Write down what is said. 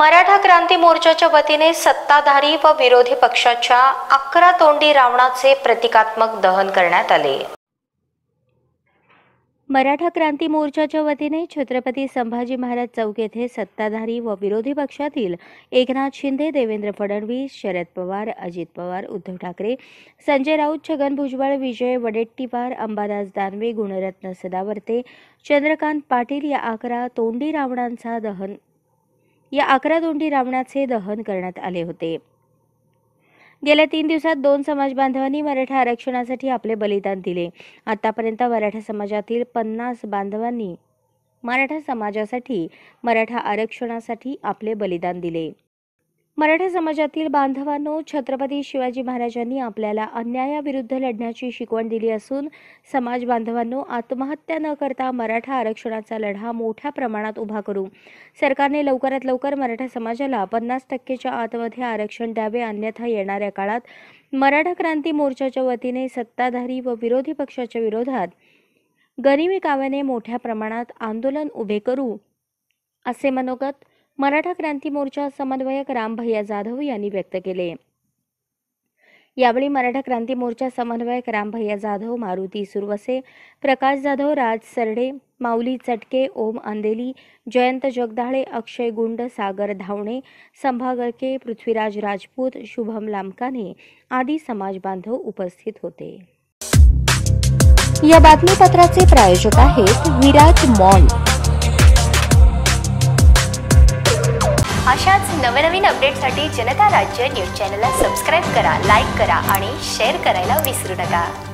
मराठा क्रांती मोर्चाच्या वतीने सत्ताधारी व विरोधी पक्षाच्या अकरा तोंडी रावणाचे प्रतिकात्मक दहन करण्यात आले मराठा क्रांती मोर्चाच्या वतीने छत्रपती संभाजी महाराज चौक येथे सत्ताधारी व विरोधी पक्षातील एकनाथ शिंदे देवेंद्र फडणवीस शरद पवार अजित पवार उद्धव ठाकरे संजय राऊत छगन भुजबळ विजय वडेट्टीवार अंबादास दानवे गुणरत्न सदावर्ते चंद्रकांत पाटील या अकरा तोंडी रावणांचा दहन या अकरा दोंडी रावणाचे दहन करण्यात आले होते गेल्या तीन दिवसात दोन समाज बांधवांनी मराठा आरक्षणासाठी आपले बलिदान दिले आतापर्यंत मराठा समाजातील पन्नास बांधवांनी मराठा समाजासाठी मराठा आरक्षणासाठी आपले बलिदान दिले मराठा समाजातील बांधवांनो छत्रपती शिवाजी महाराजांनी आपल्याला अन्यायाविरुद्ध लढण्याची शिकवण दिली असून समाज बांधवांनो आत्महत्या न करता मराठा आरक्षणाचा लढा मोठ्या प्रमाणात उभा करू सरकारने लवकरात लवकर मराठा समाजाला पन्नास टक्केच्या आतमध्ये आरक्षण द्यावे अन्यथा येणाऱ्या काळात मराठा क्रांती मोर्चाच्या वतीने सत्ताधारी व विरोधी पक्षाच्या विरोधात गरिबी काव्याने मोठ्या प्रमाणात आंदोलन उभे करू असे मनोगत मराठा क्रांती मोर्चा समन्वयक रामभैया जाधव यांनी व्यक्त केले यावेळी मराठा क्रांती मोर्चा समन्वयक रामभैया जाधव मारुती सुरवसे प्रकाश जाधव राज सरडे माऊली चटके ओम अंदेली जयंत जगदाळे अक्षय गुंड सागर धावणे संभागळके पृथ्वीराज राजपूत शुभम लामकाने आदी समाज बांधव उपस्थित होते या बातमीपत्राचे प्रायोजक आहेत विराज मॉल नवनवीन अपडेटसाठी जनता राज्य न्यूज चॅनलला सबस्क्राईब करा लाईक करा आणि शेअर करायला विसरू नका